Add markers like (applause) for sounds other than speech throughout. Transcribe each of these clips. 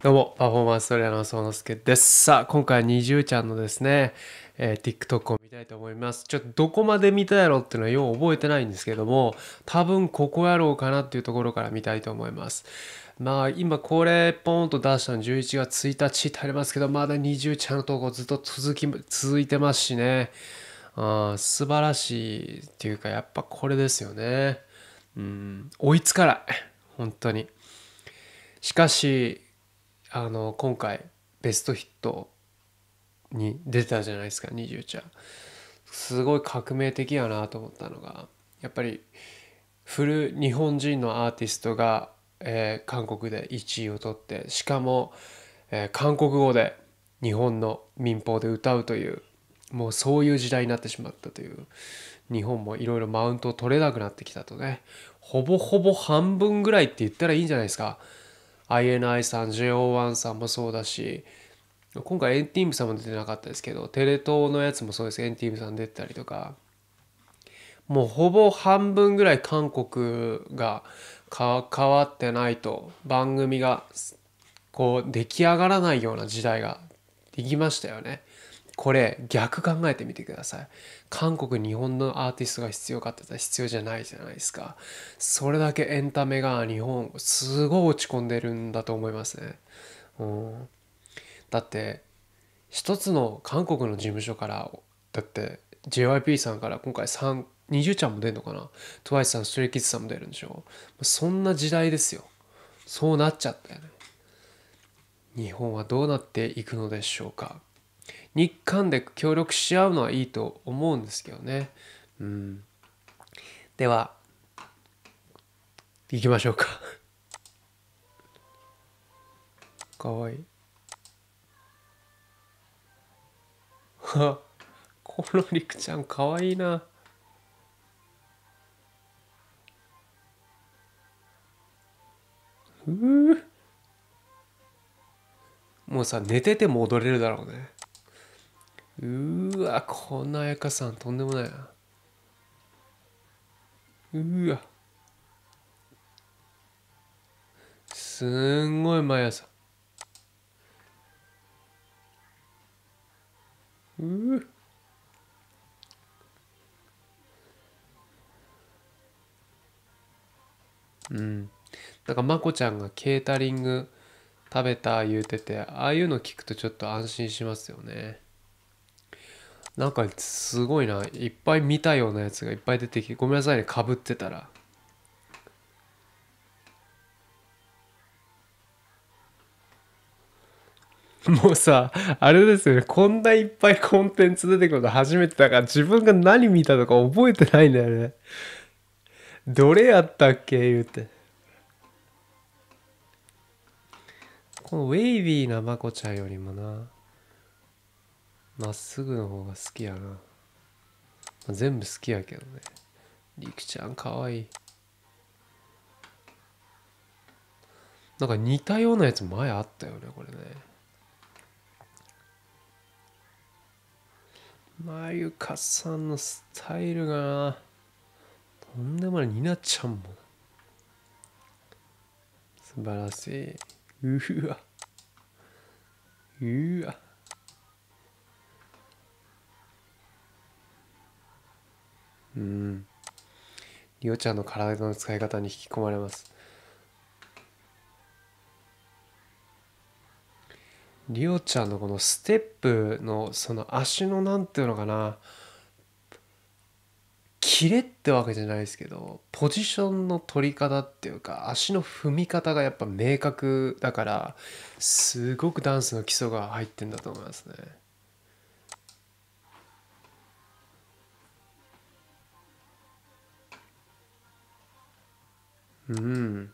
どうも、パフォーマンストレーナーの宗之助です。さあ、今回は二重ちゃんのですね、えー、TikTok を見たいと思います。ちょっとどこまで見たやろっていうのはよう覚えてないんですけども、多分ここやろうかなっていうところから見たいと思います。まあ今これポンと出したの11月1日ってありますけど、まだ二重ちゃんの投稿ずっと続き、続いてますしね、あ素晴らしいっていうかやっぱこれですよね。うん、追いつかない。本当に。しかし、あの今回ベストヒットに出たじゃないですか20ちゃんすごい革命的やなと思ったのがやっぱり古日本人のアーティストが、えー、韓国で1位を取ってしかも、えー、韓国語で日本の民放で歌うというもうそういう時代になってしまったという日本もいろいろマウントを取れなくなってきたとねほぼほぼ半分ぐらいって言ったらいいんじゃないですか INI さん JO1 さんもそうだし今回エンティームさんも出てなかったですけどテレ東のやつもそうですエンティームさん出てたりとかもうほぼ半分ぐらい韓国が変わってないと番組がこう出来上がらないような時代ができましたよね。これ逆考えてみてください韓国日本のアーティストが必要かって言ったら必要じゃないじゃないですかそれだけエンタメが日本すごい落ち込んでるんだと思いますね、うん、だって一つの韓国の事務所からだって JYP さんから今回3 20ちゃんも出るのかな ?TWICE さん、ストレイキッズさんも出るんでしょそんな時代ですよ。そうなっちゃったよね。日本はどうなっていくのでしょうか日韓で協力し合うのはいいと思うんですけどね。うん、では行きましょうか (laughs) かわいい。このりくちゃんかわいいな。うもうさ寝てても踊れるだろうね。うーわこんな綾香さんとんでもないなうわすんごい毎朝ううんなんかまこちゃんがケータリング食べた言うててああいうの聞くとちょっと安心しますよねなんかすごいないっぱい見たようなやつがいっぱい出てきてごめんなさいねかぶってたら (laughs) もうさ、あれですよね、こんないっぱいコンテンツ出てくるの初めてだから、自分が何見たとか覚えてないんだよね。どれやったっけ言うて。このウェイビーなまこちゃんよりもな。まっすぐの方が好きやな、まあ、全部好きやけどねりくちゃんかわいいなんか似たようなやつ前あったよねこれねまゆかさんのスタイルがとんでもないになっちゃうもん。素晴らしいうわうわうんリオちゃんの体の使い方に引き込まれますリオちゃんのこのステップのその足のなんていうのかなキレってわけじゃないですけどポジションの取り方っていうか足の踏み方がやっぱ明確だからすごくダンスの基礎が入ってんだと思いますね。うん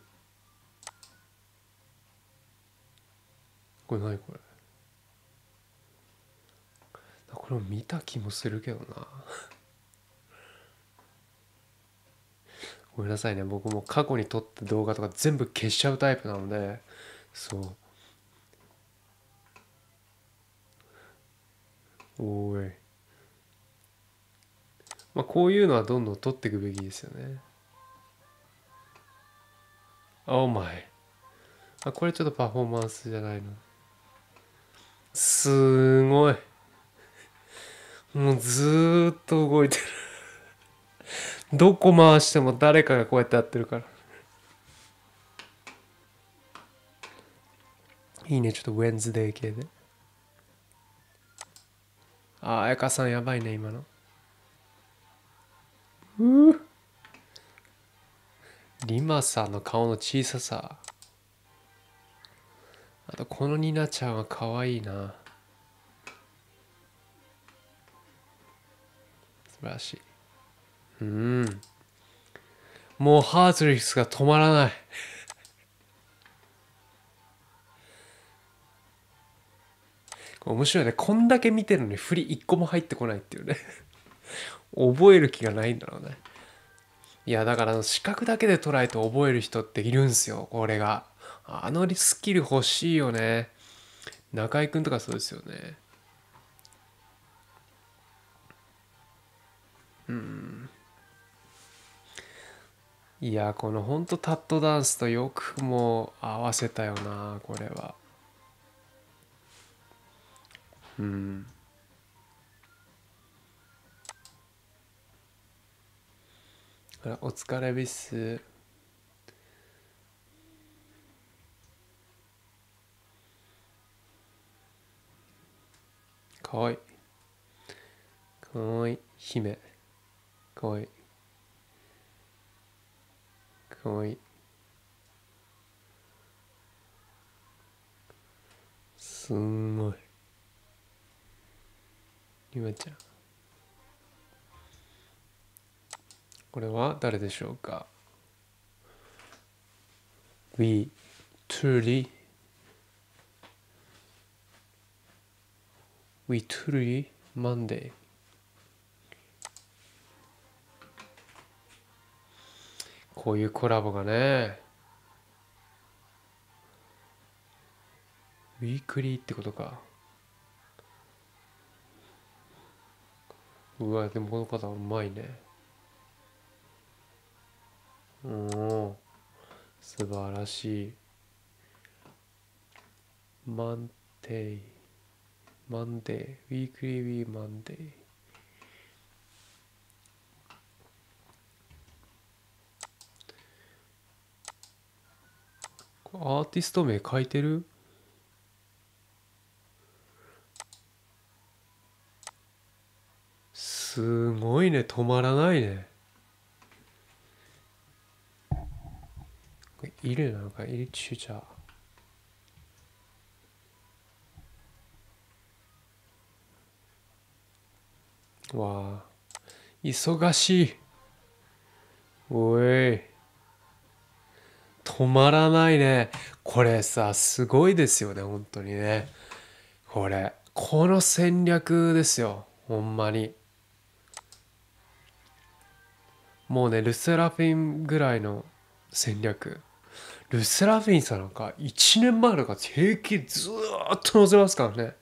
これ何これこれ見た気もするけどな (laughs) ごめんなさいね僕も過去に撮った動画とか全部消しちゃうタイプなのでそうおいまあこういうのはどんどん撮っていくべきですよね Oh my. あ、これちょっとパフォーマンスじゃないの。すごい。もうずっと動いてる。どこ回しても誰かがこうやってやってるから。いいね、ちょっとウェンズデー系で。あ、あやかさんやばいね、今の。うぅ。リマさんの顔の小ささあとこのニナちゃんは可愛いな素晴らしいうんもうハーツリフスが止まらない面白いねこんだけ見てるのに振り一個も入ってこないっていうね覚える気がないんだろうねいやだから視覚だけで捉えて覚える人っているんすよこれがあのスキル欲しいよね中居君とかそうですよねうんいやこのほんとタットダンスとよくも合わせたよなこれはうんからお疲れです。かわいいかわいい姫かわいいかわいいすんごいゆまちゃんこれは誰でしょうか ?We truly We truly Monday こういうコラボがねウィークリーってことかうわでもこの方うまいねお素晴らしいマンデイマンデーウィークリーウィーマンデーアーティスト名書いてるすごいね止まらないねいるな1かいる、까요1ちゃ와わ。忙しいおい止まらないねこれさすごいですよね本当にねこれこの戦略ですよほんまにもうねルセラフィンぐらいの戦略ルスラフィンさんなんか1年前とか平気ずっと載せますからね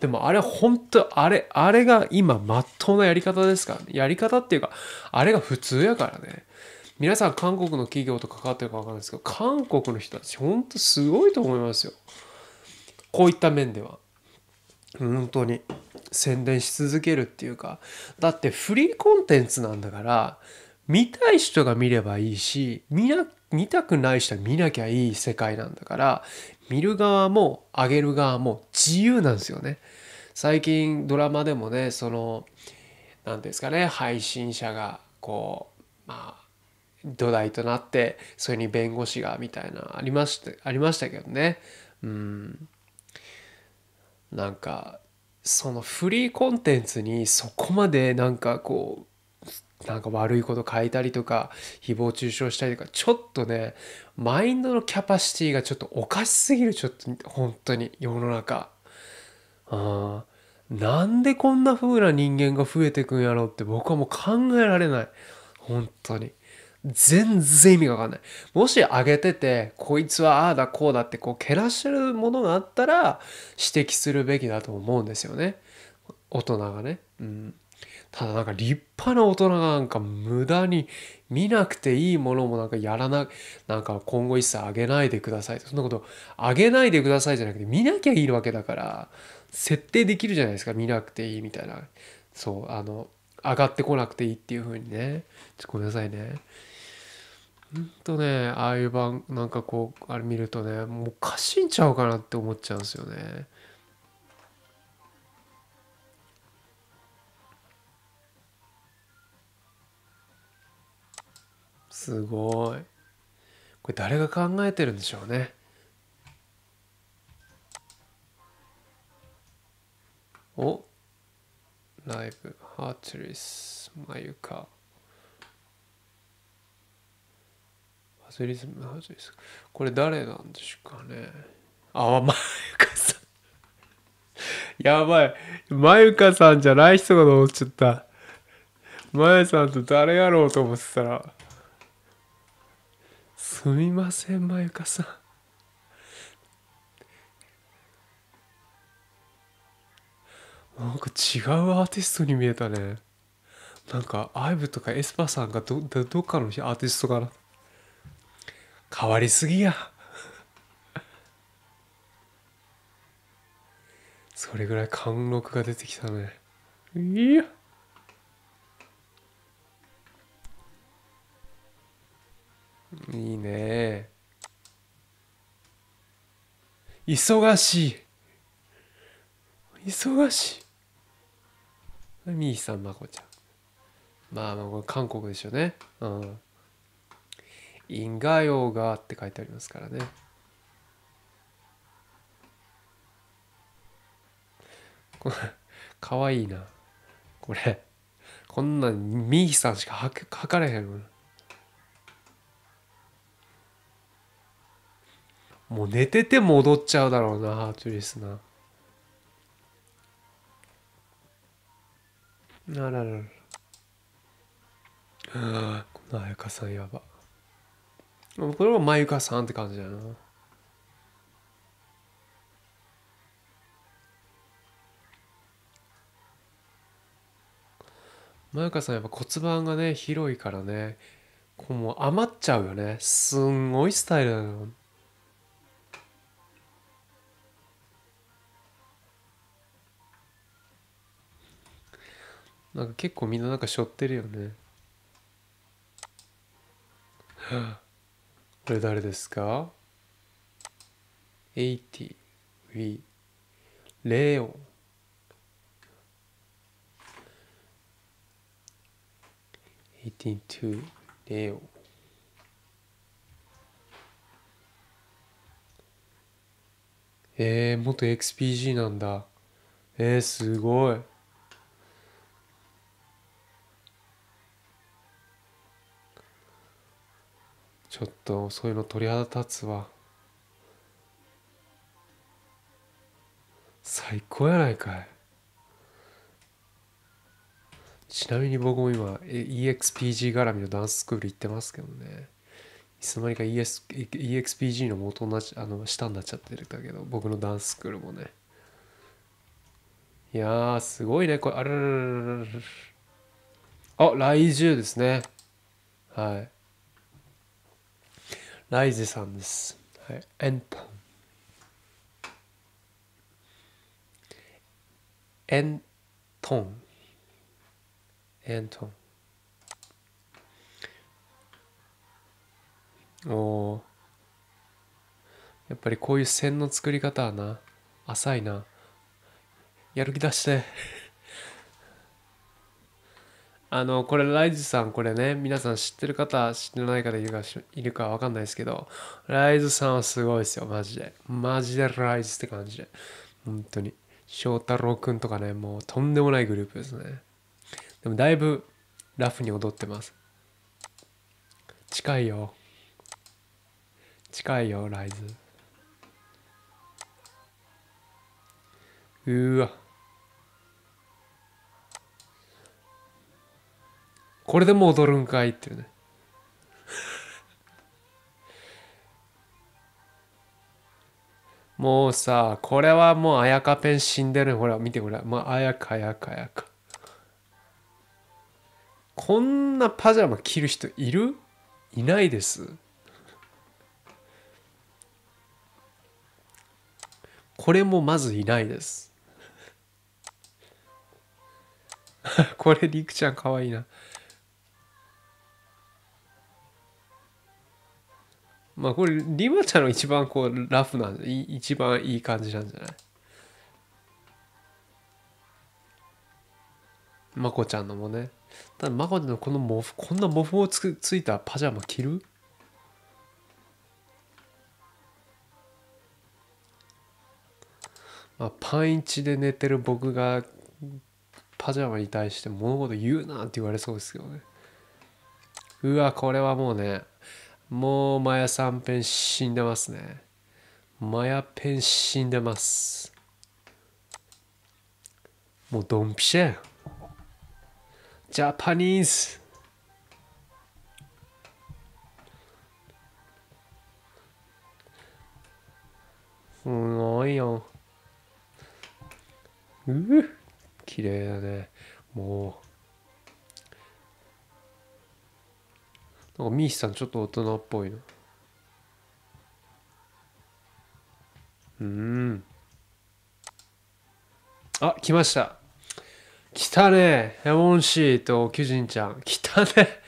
でもあれ本当あれあれが今まっとうなやり方ですから、ね、やり方っていうかあれが普通やからね皆さん韓国の企業と関わってるか分かんないですけど韓国の人たち本当すごいと思いますよこういった面では本当に宣伝し続けるっていうかだってフリーコンテンツなんだから見たい人が見ればいいし見な見たくない人は見なきゃいい世界なんだから見る側も上げる側も自由なんですよね。最近ドラマでもねその何ですかね配信者がこうまあ土台となってそれに弁護士がみたいなありましたありましたけどねうんなんかそのフリーコンテンツにそこまでなんかこうなんか悪いこと書いたりとか、誹謗中傷したりとか、ちょっとね、マインドのキャパシティがちょっとおかしすぎる、ちょっと、本当に、世の中。あなんでこんな風な人間が増えてくんやろって僕はもう考えられない。本当に。全然意味が分かんない。もし上げてて、こいつはああだこうだってこうけらしてるものがあったら指摘するべきだと思うんですよね。大人がね。うん。ただなんか立派な大人がなんか無駄に見なくていいものもなんかやらな、なんか今後一切あげないでください。そんなこと、あげないでくださいじゃなくて見なきゃいいわけだから、設定できるじゃないですか、見なくていいみたいな。そう、あの、上がってこなくていいっていう風にね。ちょっとごめんなさいね。ほんとね、ああいう番、なんかこう、あれ見るとね、もうおかしいんちゃうかなって思っちゃうんですよね。すごいこれ誰が考えてるんでしょうねおライブハーチリスマユカハズリズムハズリスこれ誰なんでしょうかねあマユカさん (laughs) やばいマユカさんじゃない人がとっちゃったマユさんと誰やろうと思ってたらすみませんまゆかさんなんか違うアーティストに見えたね。なんか、アイブとかエスパーさんがど、ど、どっかのアーティストかな。変わりすぎや。それぐらい貫禄が出てきたね。いや。いいね忙しい忙しいミーさんまこちゃんまあまあこれ韓国でしょうねうん「因果用が」って書いてありますからねこれかわいいなこれこんなんミーさんしかはかれへんもんもう寝てて戻っちゃうだろうなハートリスなあらららあこのあやかさんやばこれはまゆかさんって感じだなまゆかさんやっぱ骨盤がね広いからねこうもう余っちゃうよねすんごいスタイルだよなんか結構みんななんかしょってるよね。(gasps) これ誰ですか ?80 we レオン。18 to レオン。えー、元 XPG なんだ。えー、すごい。ちょっとそういうの鳥肌立つわ最高やないかいちなみに僕も今 EXPG 絡みのダンススクール行ってますけどねいつの間にか ES EXPG の元なあの下になっちゃってるんだけど僕のダンススクールもねいやーすごいねこれあれあ来週ですねはいライゼさんです。はい、エント。エントン。エントン。おお。やっぱりこういう線の作り方はな、浅いな。やる気出して。あのこれライズさんこれね皆さん知ってる方知ってない方いるかいるか分かんないですけどライズさんはすごいですよマジでマジでライズって感じで本当に翔太郎くんとかねもうとんでもないグループですねでもだいぶラフに踊ってます近いよ近いよライズうわこれでも踊るんかいっていうねもうさこれはもうあやかペン死んでるほら見てほらもうあやかやかやかこんなパジャマ着る人いるいないですこれもまずいないです (laughs) これりくちゃんかわいいなまあこれリマちゃんの一番こうラフなんで一番いい感じなんじゃないまこちゃんのもねただまこちゃんのこのモフこんなモフをつついたパジャマ着るまあ、パンイチで寝てる僕がパジャマに対して物事言うなって言われそうですけどねうわこれはもうねもうマヤさんペン死んでますね。マヤペン死んでます。もうドンピシャジャパニーズすごいよ。うぅ、綺麗だね。もう。なんかミーシさんちょっと大人っぽいなうんあ来ました来たね (laughs) ヘモンシーとキュジンちゃん来たね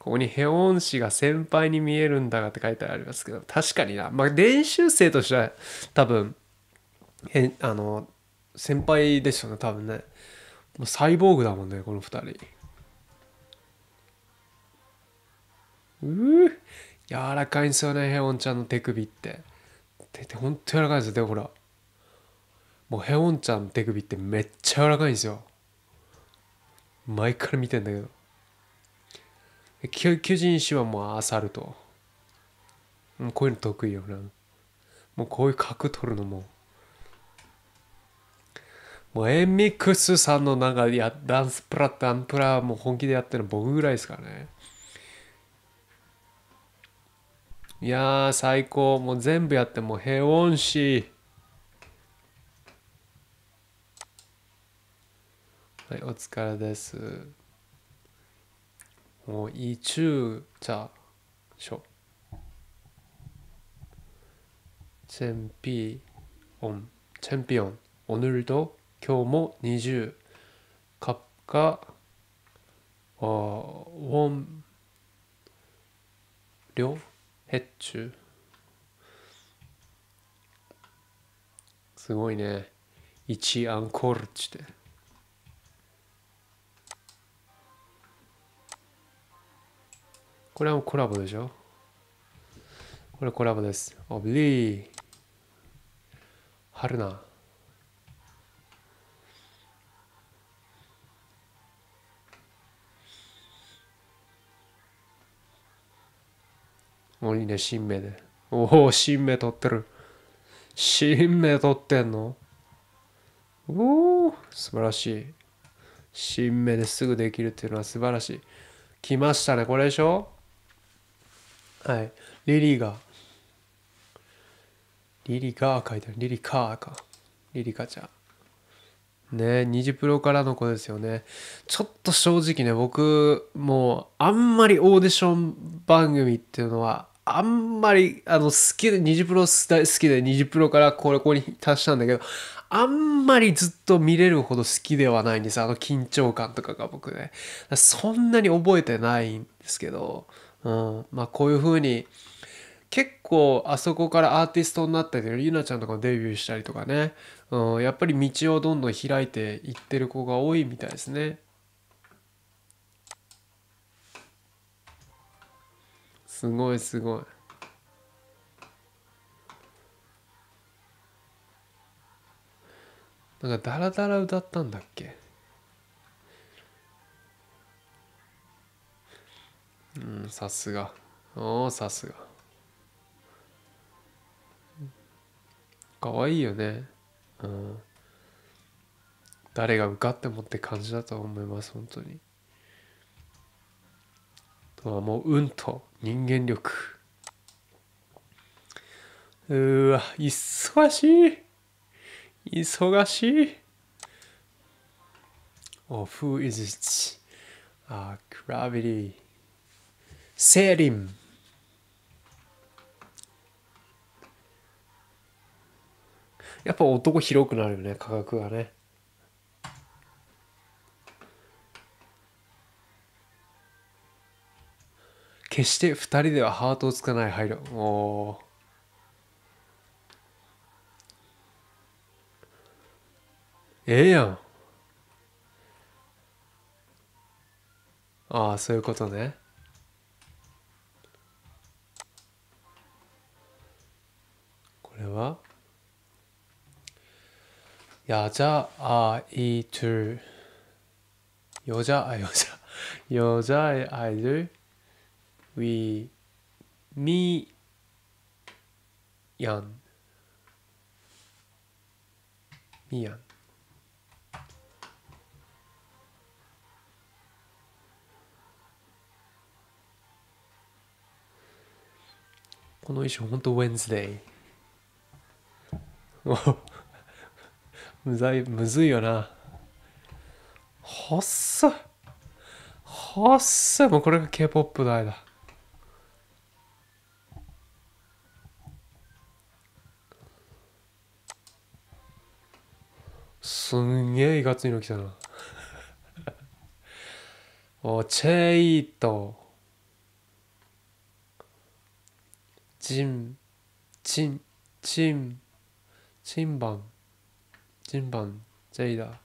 ここにヘオン氏が先輩に見えるんだがって書いてありますけど、確かにな。まあ、練習生としては多分、へあの、先輩でしょうね、多分ね。もうサイボーグだもんねこの2人うー柔らかいんですよねヘウォンちゃんの手首って手ってほんと柔らかいんですよでほらもうヘウォンちゃんの手首ってめっちゃ柔らかいんですよ前から見てんだけど巨人氏はもうあさるとこういうの得意よなもうこういう角取るのももうエミックスさんのなんかやダンスプラダンプラもう本気でやってるの僕ぐらいですからねいや最高もう全部やってもう平穏しはいお疲れですもうい中じゃしょチンン。ピオャンピオン。お오늘도今日も20カッカウォンリョヘッチュすごいね1アンコールっちてこれはコラボでしょこれコラボですオブリー春菜もういいね、新芽で。おお、新芽取ってる。新芽取ってんのおお、素晴らしい。新芽ですぐできるっていうのは素晴らしい。来ましたね、これでしょはい。リリーが。リリガー書いてある。リリカーか。リリカちゃん。ね、ニジプロからの子ですよね。ちょっと正直ね、僕、もう、あんまりオーディション番組っていうのは、あんまり、あの、好きで、ニジプロ大好きで、ニジプロからこれ、ここに達したんだけど、あんまりずっと見れるほど好きではないんです。あの緊張感とかが僕ね。そんなに覚えてないんですけど、うん。まあ、こういう風に、結構あそこからアーティストになったりゆなちゃんとかデビューしたりとかね、うん、やっぱり道をどんどん開いていってる子が多いみたいですね。すごいすごい。なんかダラダラ歌ったんだっけうんさすがおおさすがかわいいよねうん誰が受かってもって感じだと思います本当に。もうもう運と人間力うわ忙しい忙しい Oh, who is it? Ah, gravity. Serim. (laughs) やっぱ男広くなるよね、価格がね。決して2人ではハートをつかない配慮おええやんああそういうことねこれはやじゃあ、いいよじゃあ、여 자、 여あい이る we me yan me yan この衣装本当と Wednesday むざいむずいよなほっさほっさもうこれが K-POP のだすんげえいかついの来たな (laughs) おチェイトジンチンチンチンバンチンバンチェイダ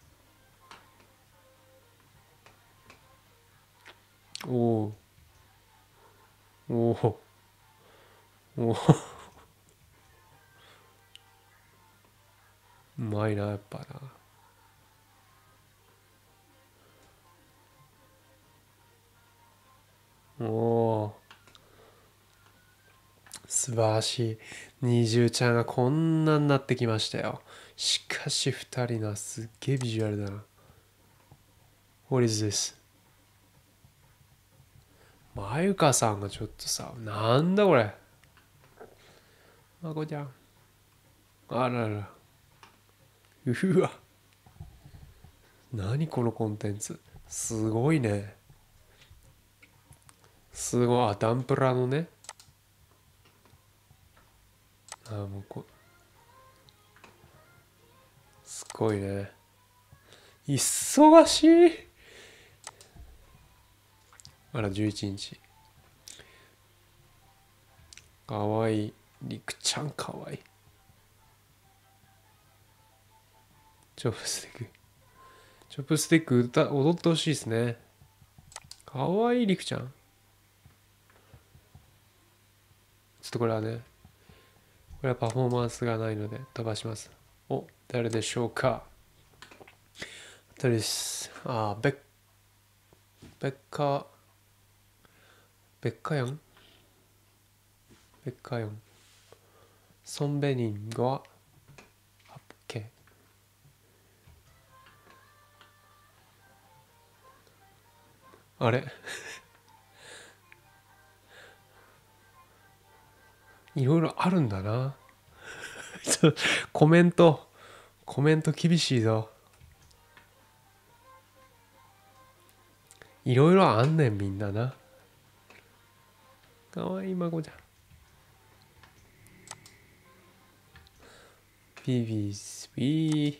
おおおおお (laughs) うまいなやっぱなお素晴らしい。二重ちゃんがこんなになってきましたよ。しかし二人のすっげえビジュアルだな。What is this? まゆかさんがちょっとさ、なんだこれ。まこちゃん。あらら。うわ。何このコンテンツ。すごいね。すごいあダンプラのねあもうこすごいね忙しいあら11日かわいいりくちゃんかわいいチョップスティックチョップスティック歌踊ってほしいですねかわいいりくちゃんちょっとこれはね、これはパフォーマンスがないので飛ばします。お、誰でしょうか誰です。あ、ベッ、ベッカ、ベッカヨンベッカヨン。ソンベニンが、ハッケ。あれいろいろあるんだな (laughs) コメントコメント厳しいぞいろいろあんねんみんななかわいい孫ちゃんビビスビー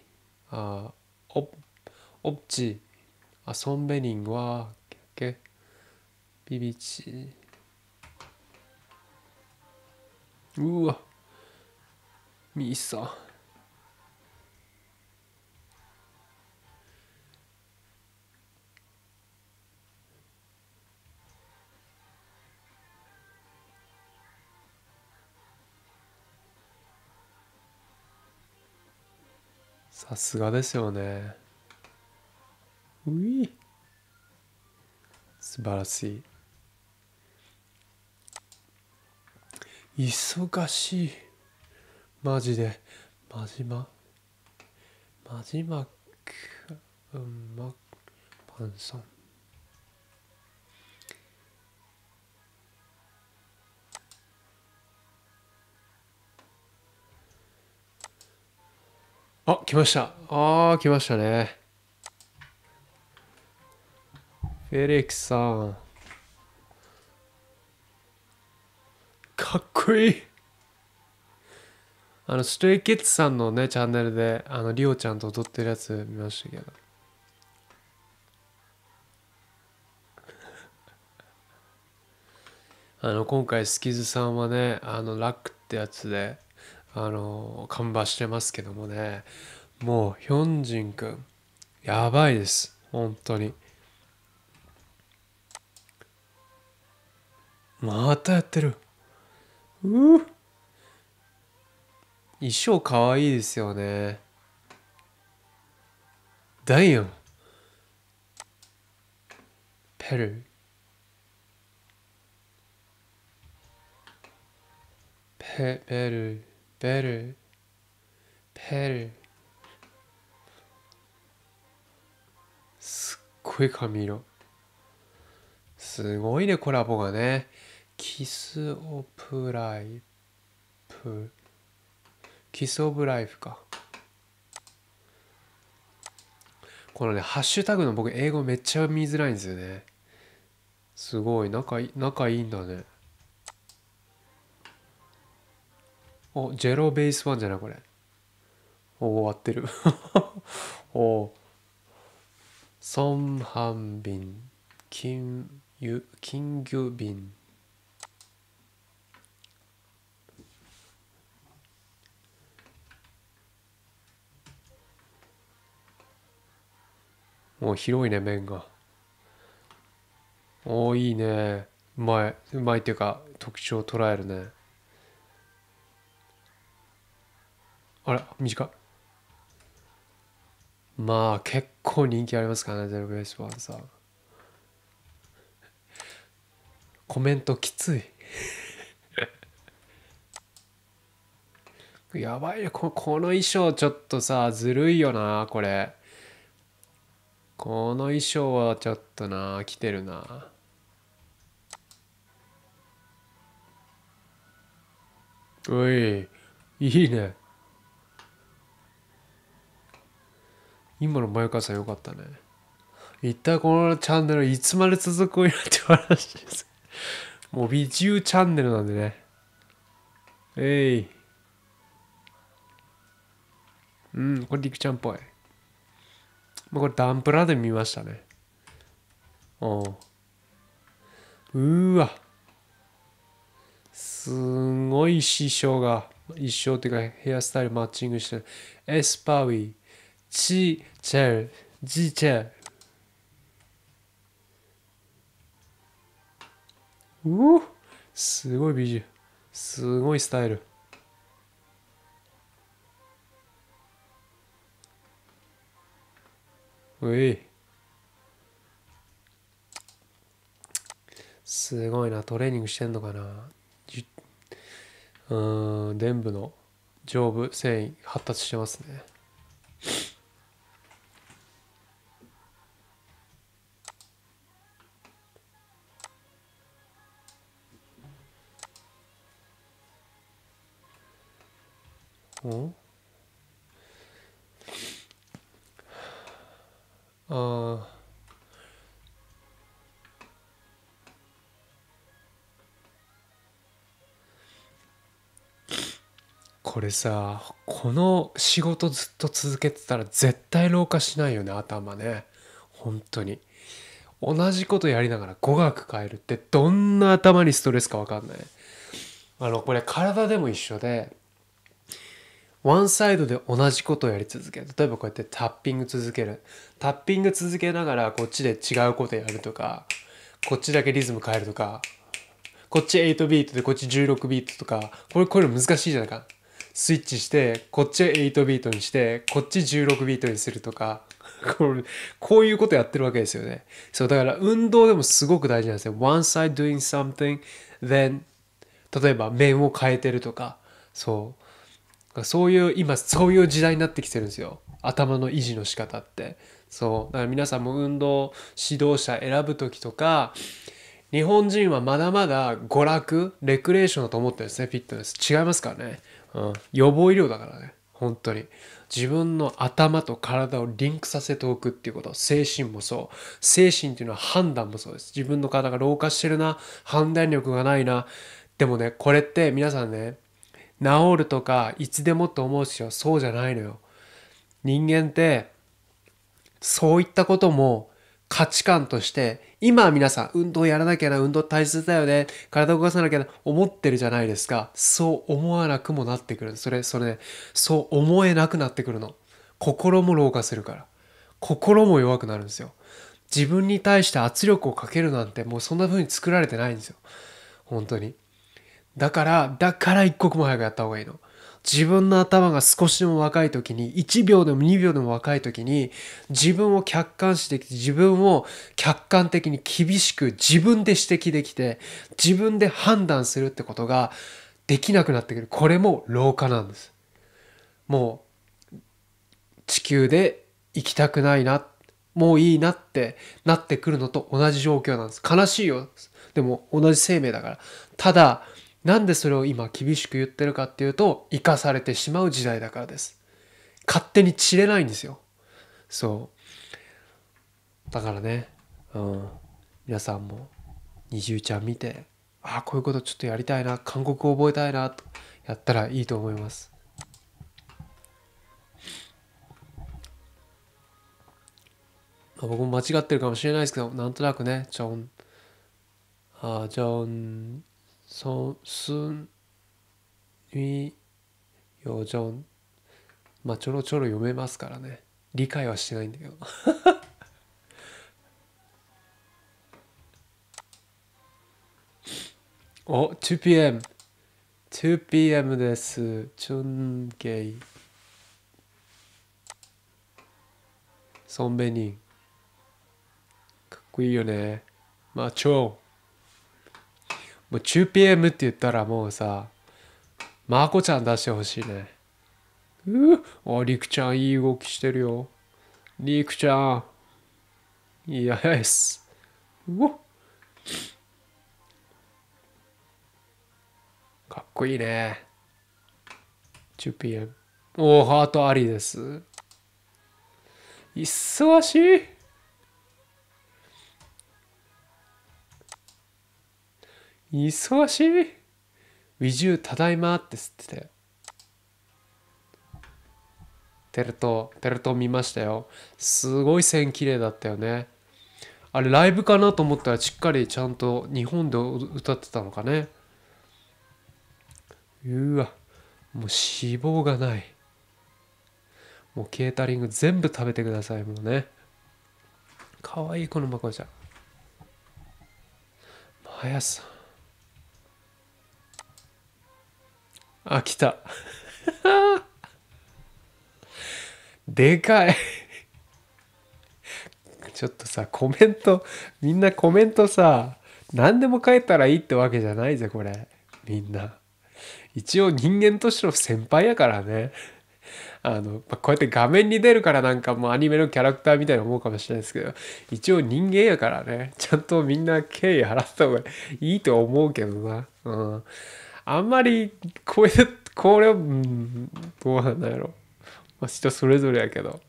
あおオプチアソンベリングはけビビチうわミッサさすがですよねうい素晴らしい忙しいマジでまじままじまくうんまパンさんあ来ましたあー来ましたねフェリックスさんかっこいいあのストレイキッズさんのねチャンネルであのリオちゃんと踊ってるやつ見ましたけど (laughs) あの今回スキズさんはねあのラックってやつであの看板してますけどもねもうヒョンジンくんやばいです本当にまたやってるう衣装かわいいですよねダイアンペルペペルペルペルすっごい髪色すごいねコラボがねキスオブライフキスオブライフかこのねハッシュタグの僕英語めっちゃ見づらいんですよねすごい仲い仲いいんだねおジェロベースワンじゃないこれお終わってる (laughs) おソンハンビン金金ビンお広いね麺がおいいねうまいうまいっていうか特徴を捉えるねあら短いまあ結構人気ありますからねゼロベースワンさんコメントきつい (laughs) やばいねこの衣装ちょっとさずるいよなこれこの衣装はちょっとな来てるなおいいいね今の前川さんよかったね一体このチャンネルいつまで続くんやって話ですもう美獣チャンネルなんでねえいうんこれりくちゃんっぽいまあ、これダンプラで見ましたね。おううわ。すごい師匠が、一生っていうかヘアスタイルマッチングしてる。エスパウィ、チーチェル、ジーチェル。うおすごい美女。すごいスタイル。ういすごいなトレーニングしてんのかなうん全部の上部繊維発達してますねんあこれさこの仕事ずっと続けてたら絶対老化しないよね頭ね本当に同じことやりながら語学変えるってどんな頭にストレスか分かんないあのこれ体でも一緒でワンサイドで同じことをやり続ける例えばこうやってタッピング続けるタッピング続けながらこっちで違うことやるとかこっちだけリズム変えるとかこっち8ビートでこっち16ビートとかこれこれ難しいじゃないかスイッチしてこっち8ビートにしてこっち16ビートにするとかこれこういうことやってるわけですよねそうだから運動でもすごく大事なんですよ One side doing something then 例えば面を変えてるとかそうそういう今そういう時代になってきてるんですよ頭の維持の仕方ってそうだから皆さんも運動指導者選ぶ時とか日本人はまだまだ娯楽レクレーションだと思ってるんですねフィットネス違いますからね、うん、予防医療だからね本当に自分の頭と体をリンクさせておくっていうこと精神もそう精神っていうのは判断もそうです自分の体が老化してるな判断力がないなでもねこれって皆さんね治るとかいつでもて思うしよそうじゃないのよ人間ってそういったことも価値観として今は皆さん運動やらなきゃな運動大切だよね体動かさなきゃな思ってるじゃないですかそう思わなくもなってくるそれそれ、ね、そう思えなくなってくるの心も老化するから心も弱くなるんですよ自分に対して圧力をかけるなんてもうそんな風に作られてないんですよ本当にだから、だから一刻も早くやった方がいいの。自分の頭が少しでも若い時に、1秒でも2秒でも若い時に、自分を客観視できて、自分を客観的に厳しく自分で指摘できて、自分で判断するってことができなくなってくる。これも老化なんです。もう、地球で行きたくないな、もういいなってなってくるのと同じ状況なんです。悲しいよ。でも同じ生命だから。ただ、なんでそれを今厳しく言ってるかっていうと生かされてしまう時代だからです勝手に散れないんですよそうだからねうん皆さんも二重ちゃん見てああこういうことちょっとやりたいな韓国覚えたいなとやったらいいと思います僕も間違ってるかもしれないですけどなんとなくねちょんあちょん선ヨジョン。まあちょろちょろ読めますからね理解はしてないんだけど (laughs) お 2pm 2pm ですチュンゲイソンベニンかっこいいよねマチョもう 9PM って言ったらもうさ、まーこちゃん出してほしいね。うあ、りくちゃんいい動きしてるよ。りくちゃん。イエス。うわかっこいいね。1 p m おお、ハートありです。忙しい。忙しいウィジューただいまって吸ってて。テルト、テルト見ましたよ。すごい線綺麗だったよね。あれライブかなと思ったらしっかりちゃんと日本で歌ってたのかね。うわ、もう脂肪がない。もうケータリング全部食べてください、もうね。かわいい、このまこちゃん。まやさん。あ、来た。(laughs) でかいちょっとさ、コメント、みんなコメントさ、何でも書いたらいいってわけじゃないぜ、これ。みんな。一応人間としての先輩やからね。あの、まこうやって画面に出るからなんかもうアニメのキャラクターみたいに思うかもしれないですけど、一応人間やからね。ちゃんとみんな敬意払った方がいいと思うけどな。うん。あんまりこれこれ、うん、どうなんだろう、まあ、人それぞれやけど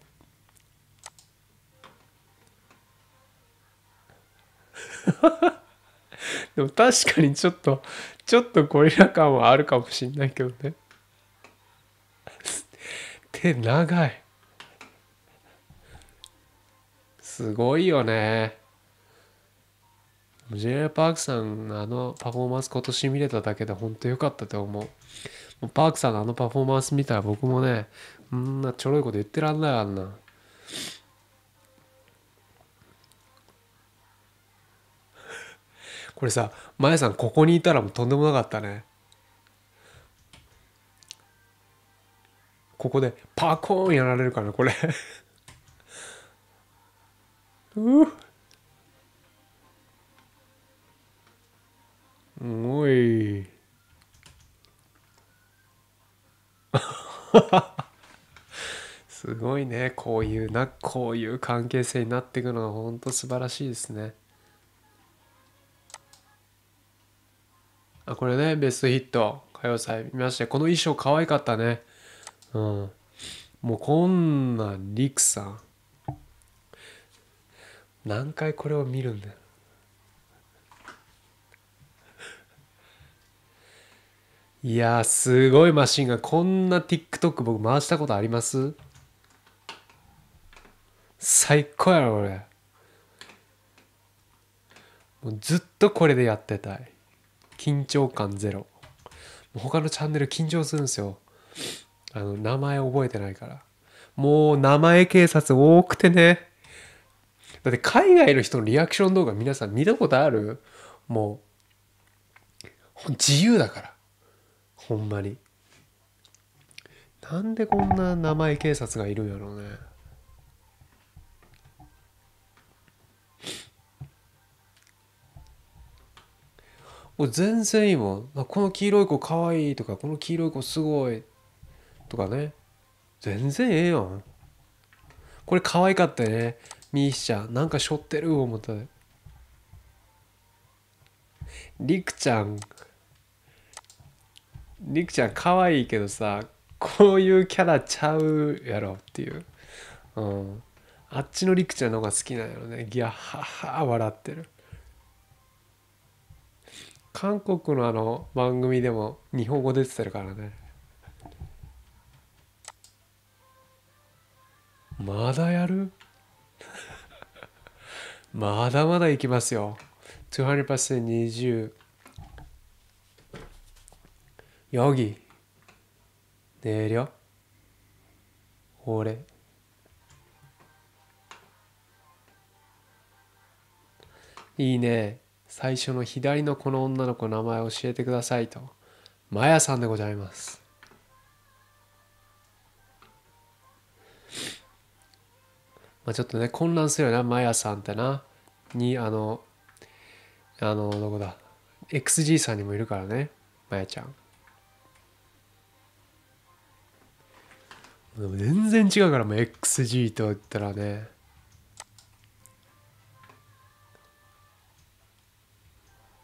(laughs) でも確かにちょっとちょっとゴリラ感はあるかもしんないけどね手長いすごいよね J. パークさんのあのパフォーマンス今年見れただけで本当良かったと思う。パークさんのあのパフォーマンス見たら僕もね、んなちょろいこと言ってらんないあんな。これさ、まやさんここにいたらもうとんでもなかったね。ここでパコーンやられるかな、これうぅ。u い (laughs) すごいねこういうなこういう関係性になっていくのは本当素晴らしいですねあこれねベストヒット歌謡祭見ましてこの衣装可愛かったねうんもうこんなりくさん何回これを見るんだよいやすごいマシンがこんな TikTok 僕回したことあります最高やろ俺もうずっとこれでやってたい緊張感ゼロもう他のチャンネル緊張するんですよあの名前覚えてないからもう名前警察多くてねだって海外の人のリアクション動画皆さん見たことあるもう自由だからほんまになんでこんな名前警察がいるんやろうね俺全然いいもんこの黄色い子かわいいとかこの黄色い子すごいとかね全然ええやんこれ可愛かったねミーシャなんかしょってる思ったりくちゃんりくちゃん可愛いけどさこういうキャラちゃうやろっていう、うん、あっちのりくちゃんの方が好きなんやろねギャッハッハ笑ってる韓国のあの番組でも日本語出てたからねまだやる (laughs) まだまだいきますよ 200%20 여기내려오래いいね最初の左のこの女の子の名前教えてくださいとマヤさんでございますまあちょっとね混乱するよなマヤさんってなにあのあのどこだ XG さんにもいるからねマヤちゃんでも全然違うからもう XG と言ったらね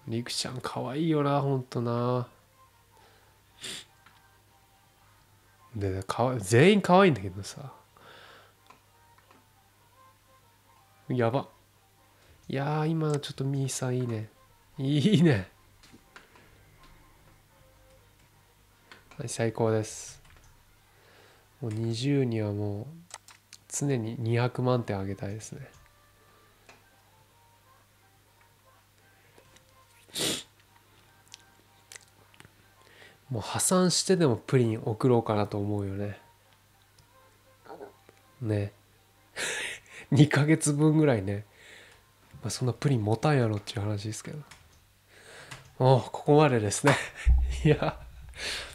りくちゃんかわいいよなほんとなでかわ全員かわいいんだけどさやばいや今ちょっとミーさんいいねいいね最高ですもう20にはもう常に200万点あげたいですねもう破産してでもプリン送ろうかなと思うよねね2 (laughs) ヶ月分ぐらいね、まあ、そんなプリン持たんやろっていう話ですけどおここまでですね (laughs) いや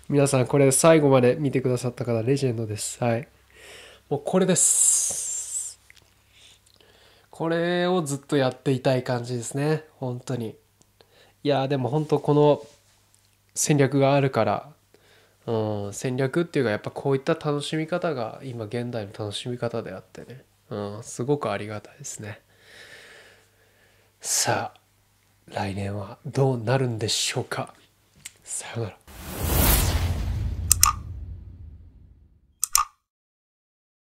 皆さんこれ最後まで見てくださった方レジェンドですはいもうこれですこれをずっとやっていたい感じですね本当にいやでも本当この戦略があるからうん、戦略っていうかやっぱこういった楽しみ方が今現代の楽しみ方であってね、うん、すごくありがたいですねさあ来年はどうなるんでしょうかさよなら